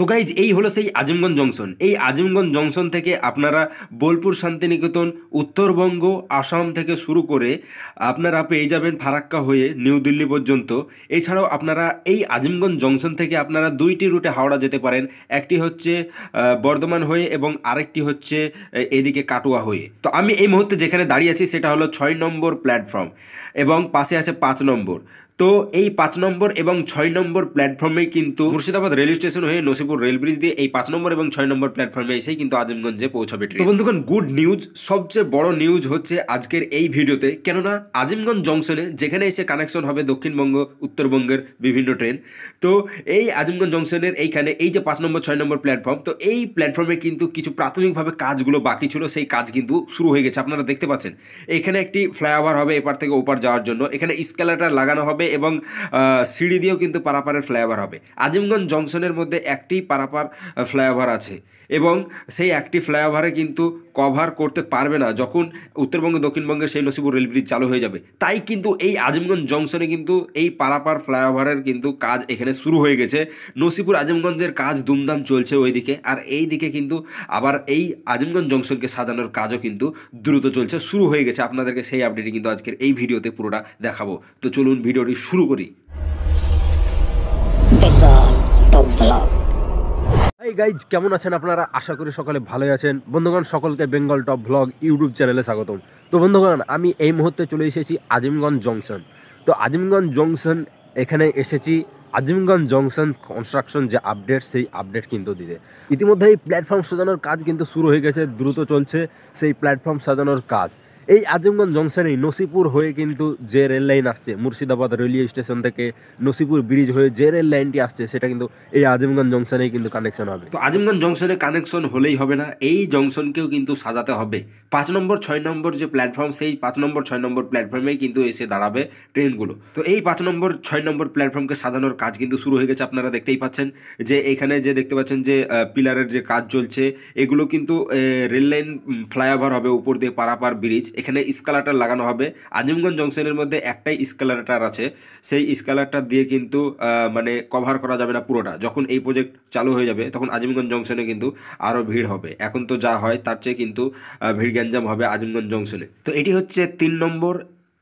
তো গাইজ এই হলো সেই আজিমগঞ্জ জংশন এই আজিমগঞ্জ জংশন থেকে আপনারা বোলপুর শান্তিনিকেতন উত্তরবঙ্গ আসাম থেকে শুরু করে আপনারা পেয়ে যাবেন ফারাক্কা হয়ে নিউ দিল্লি পর্যন্ত এছাড়াও আপনারা এই আজিমগঞ্জ জংশন থেকে আপনারা দুইটি রুটে হাওড়া যেতে পারেন একটি হচ্ছে বর্ধমান হয়ে এবং আরেকটি হচ্ছে এদিকে কাটোয়া হয়ে তো আমি এই মুহূর্তে যেখানে দাঁড়িয়ে আছি সেটা হলো ছয় নম্বর প্ল্যাটফর্ম এবং পাশে আছে পাঁচ নম্বর তো এই পাঁচ নম্বর এবং ছয় নম্বর প্ল্যাটফর্মে কিন্তু মুর্শিদাবাদ রেল স্টেশন হয়ে নসিপুর রেল ব্রিজ দিয়ে এই পাঁচ নম্বর এবং ছয় নম্বর প্ল্যাটফর্মে এসে কিন্তু আজিমগঞ্জে পৌঁছাবে তো বন্ধুগণ গুড নিউজ সবচেয়ে বড় নিউজ হচ্ছে আজকের এই ভিডিওতে কেননা আজিমগঞ্জ জংশনে যেখানে এসে কানেকশন হবে দক্ষিণবঙ্গ উত্তরবঙ্গের বিভিন্ন ট্রেন তো এই আজিমগঞ্জ জংশনের এইখানে এই যে পাঁচ নম্বর ছয় নম্বর প্ল্যাটফর্ম তো এই প্ল্যাটফর্মে কিন্তু কিছু প্রাথমিকভাবে কাজগুলো বাকি ছিল সেই কাজ কিন্তু শুরু হয়ে গেছে আপনারা দেখতে পাচ্ছেন এখানে একটি ফ্লাইওভার হবে এপার থেকে ওপার যাওয়ার জন্য এখানে স্কেলাটার লাগানো হবে হবে এবং সিঁড়ি দিয়েও কিন্তু পারাপারের ফ্লাইওভার হবে আজিমগঞ্জ জংশনের মধ্যে একটি পারাপার ফ্লাইওভার আছে এবং সেই একটি ফ্লাইওভারে কিন্তু কভার করতে পারবে না যখন উত্তরবঙ্গ দক্ষিণবঙ্গের সেই নসিপুর রেলব্রিজ চালু হয়ে যাবে তাই কিন্তু এই আজমগঞ্জ জংশনে কিন্তু এই পারাপার ফ্লাইওভারের কিন্তু কাজ এখানে শুরু হয়ে গেছে নসিপুর আজমগঞ্জের কাজ দুমদাম চলছে ওই দিকে আর এই দিকে কিন্তু আবার এই আজমগঞ্জ জংশনকে সাজানোর কাজও কিন্তু দ্রুত চলছে শুরু হয়ে গেছে আপনাদেরকে সেই আপডেটই কিন্তু আজকের এই ভিডিওতে পুরোটা দেখাবো তো চলুন ভিডিওটি শুরু করি the top block. এই গাইজ কেমন আছেন আপনারা আশা করি সকলে ভালোই আছেন বন্ধুগণ সকলকে বেঙ্গল টপ ভ্লগ ইউটিউব চ্যানেলে স্বাগতম তো বন্ধুগণ আমি এই মুহূর্তে চলে এসেছি আজিমগঞ্জ জংশন তো আজিমগঞ্জ জংশন এখানে এসেছি আজিমগঞ্জ জংশন কনস্ট্রাকশন যে আপডেট সেই আপডেট কিন্তু দিতে ইতিমধ্যে এই প্ল্যাটফর্ম সাজানোর কাজ কিন্তু শুরু হয়ে গেছে দ্রুত চলছে সেই প্ল্যাটফর্ম সাজানোর কাজ এই আজমগঞ্জ জংশনে নসিপুর হয়ে কিন্তু যে রেল লাইন আসছে মুর্শিদাবাদ রেলওয়ে স্টেশন থেকে নসিপুর ব্রিজ হয়ে যে রেল লাইনটি আসছে সেটা কিন্তু এই আজমগঞ্জ জংশনেই কিন্তু কানেকশন হবে তো আজমগঞ্জ জংশনে কানেকশন হলেই হবে না এই জংশনকেও কিন্তু সাজাতে হবে পাঁচ নম্বর ছয় নম্বর যে প্ল্যাটফর্ম সেই পাঁচ নম্বর ছয় নম্বর প্ল্যাটফর্মেই কিন্তু এসে দাঁড়াবে ট্রেনগুলো তো এই পাঁচ নম্বর ছয় নম্বর প্ল্যাটফর্মকে সাজানোর কাজ কিন্তু শুরু হয়ে গেছে আপনারা দেখতেই পাচ্ছেন যে এখানে যে দেখতে পাচ্ছেন যে পিলারের যে কাজ চলছে এগুলো কিন্তু রেল লাইন ফ্লাইওভার হবে উপর দিয়ে পারাপার ব্রিজ এখানে স্কালাটার লাগানো হবে আজিমগঞ্জ জংশনের মধ্যে একটাই স্কালারটার আছে সেই স্কালাটার দিয়ে কিন্তু মানে কভার করা যাবে না পুরোটা যখন এই প্রজেক্ট চালু হয়ে যাবে তখন আজিমগঞ্জ জংশনে কিন্তু আরও ভিড় হবে এখন তো যা হয় তার চেয়ে কিন্তু ভিড় গ্যাঞ্জাম হবে আজিমগঞ্জ জংশনে তো এটি হচ্ছে তিন নম্বর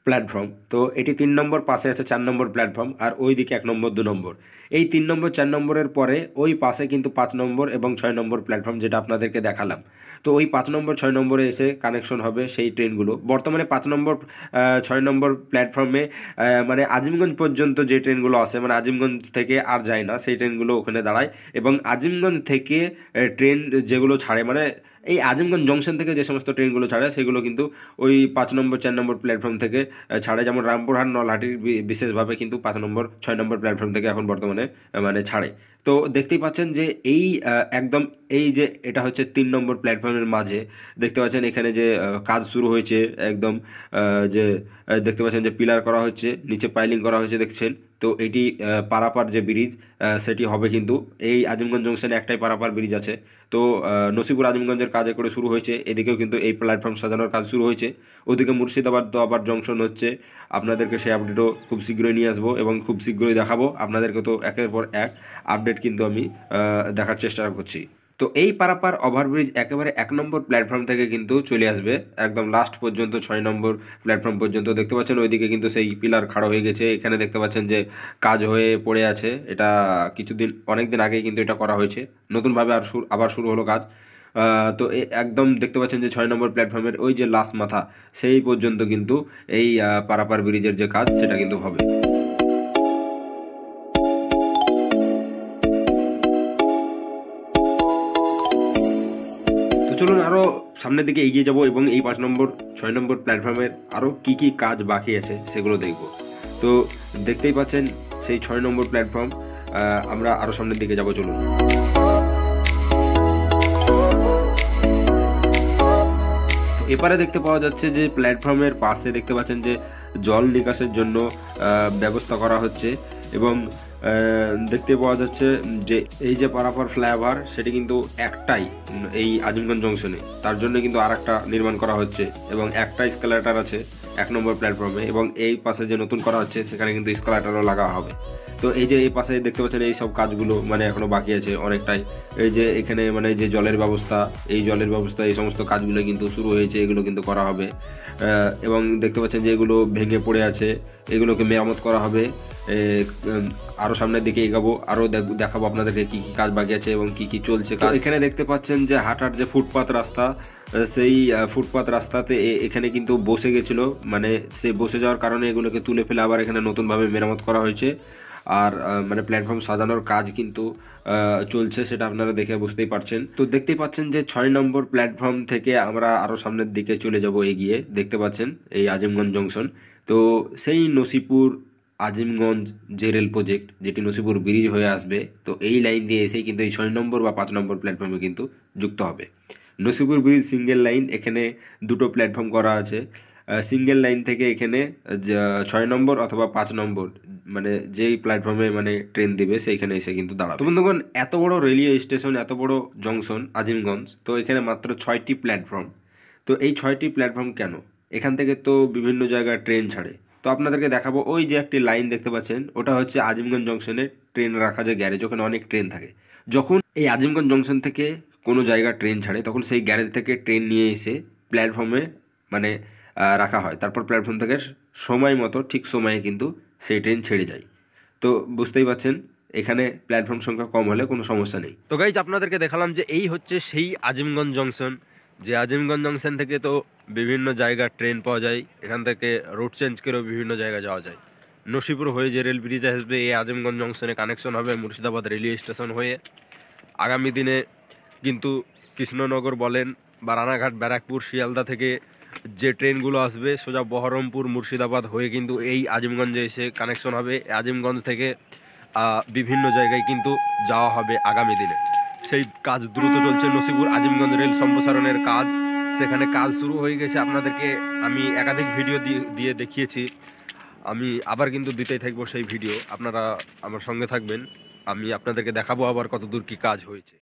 প্ল্যাটফর্ম তো এটি তিন নম্বর পাশে আছে চার নম্বর প্ল্যাটফর্ম আর ওই দিকে এক নম্বর দু নম্বর এই তিন নম্বর চার নম্বরের পরে ওই পাশে কিন্তু পাঁচ নম্বর এবং ছয় নম্বর প্ল্যাটফর্ম যেটা আপনাদেরকে দেখালাম তো ওই পাঁচ নম্বর ছয় নম্বরে এসে কানেকশন হবে সেই ট্রেনগুলো বর্তমানে পাঁচ নম্বর ছয় নম্বর প্ল্যাটফর্মে মানে আজিমগঞ্জ পর্যন্ত যে ট্রেনগুলো আসে মানে আজিমগঞ্জ থেকে আর যায় না সেই ট্রেনগুলো ওখানে দাঁড়ায় এবং আজিমগঞ্জ থেকে ট্রেন যেগুলো ছাড়ে মানে এই আজিমগঞ্জ জংশন থেকে যে সমস্ত ট্রেনগুলো ছাড়ে সেগুলো কিন্তু ওই পাঁচ নম্বর চার নম্বর প্ল্যাটফর্ম থেকে ছাড়ে যেমন রামপুরহাট নলহাটির বিশেষভাবে কিন্তু পাঁচ নম্বর ছয় নম্বর প্ল্যাটফর্ম থেকে এখন বর্তমানে মানে ছাড়ে তো দেখতেই পাচ্ছেন যে এই একদম এই যে এটা হচ্ছে তিন নম্বর প্ল্যাটফর্মের মাঝে দেখতে পাচ্ছেন এখানে যে কাজ শুরু হয়েছে একদম যে দেখতে পাচ্ছেন যে পিলার করা হচ্ছে নিচে পাইলিং করা হয়েছে দেখছেন তো এটি পারাপার যে ব্রিজ সেটি হবে কিন্তু এই আজিমগঞ্জ জংশনে একটাই পারাপার ব্রিজ আছে তো নসিপুর আজিমগঞ্জের কাজ করে শুরু হয়েছে এদিকেও কিন্তু এই প্ল্যাটফর্ম সাজানোর কাজ শুরু হয়েছে ওদিকে মুর্শিদাবাদ তো আবার জংশন হচ্ছে আপনাদেরকে সেই আপডেটও খুব শীঘ্রই নিয়ে আসবো এবং খুব শীঘ্রই দেখাবো আপনাদেরকে তো একের পর এক আপডেট কিন্তু আমি দেখার চেষ্টা করছি তো এই পারাপার ওভারব্রিজ একেবারে এক নম্বর প্ল্যাটফর্ম থেকে কিন্তু চলে আসবে একদম লাস্ট পর্যন্ত ছয় নম্বর প্ল্যাটফর্ম পর্যন্ত দেখতে পাচ্ছেন ওইদিকে কিন্তু সেই পিলার খাড়া হয়ে গেছে এখানে দেখতে পাচ্ছেন যে কাজ হয়ে পড়ে আছে এটা কিছুদিন অনেক দিন আগেই কিন্তু এটা করা হয়েছে নতুনভাবে আর শুরু আবার শুরু হলো কাজ তো একদম দেখতে পাচ্ছেন যে ছয় নম্বর প্ল্যাটফর্মের ওই যে লাস্ট মাথা সেই পর্যন্ত কিন্তু এই পারাপার ব্রিজের যে কাজ সেটা কিন্তু হবে চলুন আরও সামনের দিকে এগিয়ে যাব এবং এই পাঁচ নম্বর ছয় নম্বর প্ল্যাটফর্মের আরও কি কি কাজ বাকি আছে সেগুলো দেখব তো দেখতেই পাচ্ছেন সেই ছয় নম্বর প্ল্যাটফর্ম আমরা আরও সামনের দিকে যাব চলুন এপারে দেখতে পাওয়া যাচ্ছে যে প্ল্যাটফর্মের পাশে দেখতে পাচ্ছেন যে জল নিকাশের জন্য ব্যবস্থা করা হচ্ছে এবং দেখতে পাওয়া যাচ্ছে যে এই যে পারাপার ফ্লাইওভার সেটি কিন্তু একটাই এই আজিমগঞ্জ জংশনে তার জন্য কিন্তু আর একটা নির্মাণ করা হচ্ছে এবং একটা স্কেলেটার আছে এক নম্বর প্ল্যাটফর্মে এবং এই পাশে যে নতুন করা হচ্ছে সেখানে কিন্তু স্কেলেটারও লাগা হবে তো এই যে এই পাশে দেখতে পাচ্ছেন এই সব কাজগুলো মানে এখনও বাকি আছে অনেকটাই এই যে এখানে মানে যে জলের ব্যবস্থা এই জলের ব্যবস্থা এই সমস্ত কাজগুলো কিন্তু শুরু হয়েছে এগুলো কিন্তু করা হবে এবং দেখতে পাচ্ছেন যে এগুলো ভেঙে পড়ে আছে এগুলোকে মেরামত করা হবে আরও সামনের দিকে এগাবো আরও দেখাবো আপনাদেরকে কী কী কাজ বাকি আছে এবং কী কী চলছে কাজ এখানে দেখতে পাচ্ছেন যে হাঁটার যে ফুটপাত রাস্তা সেই ফুটপাত রাস্তাতে এখানে কিন্তু বসে গেছিলো মানে সে বসে যাওয়ার কারণে এগুলোকে তুলে ফেলে আবার এখানে নতুনভাবে মেরামত করা হয়েছে আর মানে প্ল্যাটফর্ম সাজানোর কাজ কিন্তু চলছে সেটা আপনারা দেখে বুঝতেই পারছেন তো দেখতেই পাচ্ছেন যে ছয় নম্বর প্ল্যাটফর্ম থেকে আমরা আরও সামনের দিকে চলে যাব এগিয়ে দেখতে পাচ্ছেন এই আজিমগঞ্জ জংশন তো সেই নসিপুর আজিমগঞ্জ যে রেল প্রজেক্ট যেটি নসিপুর ব্রিজ হয়ে আসবে তো এই লাইন দিয়ে এসেই কিন্তু এই ছয় নম্বর বা পাঁচ নম্বর প্ল্যাটফর্মে কিন্তু যুক্ত হবে নসিপুর ব্রিজ সিঙ্গেল লাইন এখানে দুটো প্ল্যাটফর্ম করা আছে সিঙ্গেল লাইন থেকে এখানে ছয় নম্বর অথবা পাঁচ নম্বর মানে যেই প্ল্যাটফর্মে মানে ট্রেন দিবে সেইখানে এসে কিন্তু দাঁড়াবে তো বন্ধুগণ এত বড় রেলওয়ে স্টেশন এত বড় জংশন আজিমগঞ্জ তো এখানে মাত্র ছয়টি প্ল্যাটফর্ম তো এই ছয়টি প্ল্যাটফর্ম কেন এখান থেকে তো বিভিন্ন জায়গায় ট্রেন ছাড়ে তো আপনাদেরকে দেখাবো ওই যে একটি লাইন দেখতে পাচ্ছেন ওটা হচ্ছে আজিমগঞ্জ জংশনে ট্রেন রাখা যায় গ্যারেজ ওখানে অনেক ট্রেন থাকে যখন এই আজিমগঞ্জ জংশন থেকে কোনো জায়গা ট্রেন ছাড়ে তখন সেই গ্যারেজ থেকে ট্রেন নিয়ে এসে প্ল্যাটফর্মে মানে রাখা হয় তারপর প্ল্যাটফর্ম থেকে সময় মতো ঠিক সময়ে কিন্তু সেই ট্রেন ছেড়ে যায় তো বুঝতেই পারছেন এখানে প্ল্যাটফর্ম সংখ্যা কম হলে কোনো সমস্যা নেই তো গাইজ আপনাদেরকে দেখালাম যে এই হচ্ছে সেই আজিমগঞ্জ জংশন যে আজিমগঞ্জ জংশন থেকে তো বিভিন্ন জায়গা ট্রেন পাওয়া যায় এখান থেকে রুট চেঞ্জ করেও বিভিন্ন জায়গা যাওয়া যায় নসিপুর হয়ে যে রেল ব্রিজ আসবে এই আজিমগঞ্জ জংশনে কানেকশন হবে মুর্শিদাবাদ রেলওয়ে স্টেশন হয়ে আগামী দিনে কিন্তু কৃষ্ণনগর বলেন বা রানাঘাট ব্যারাকপুর শিয়ালদা থেকে যে ট্রেনগুলো আসবে সোজা বহরমপুর মুর্শিদাবাদ হয়ে কিন্তু এই আজিমগঞ্জে এসে কানেকশন হবে আজিমগঞ্জ থেকে বিভিন্ন জায়গায় কিন্তু যাওয়া হবে আগামী দিনে সেই কাজ দ্রুত চলছে নসিপুর আজিমগঞ্জ রেল সম্প্রসারণের কাজ সেখানে কাজ শুরু হয়ে গেছে আপনাদেরকে আমি একাধিক ভিডিও দিয়ে দেখিয়েছি আমি আবার কিন্তু দিতেই থাকবো সেই ভিডিও আপনারা আমার সঙ্গে থাকবেন আমি আপনাদেরকে দেখাবো আবার কতদূর কি কাজ হয়েছে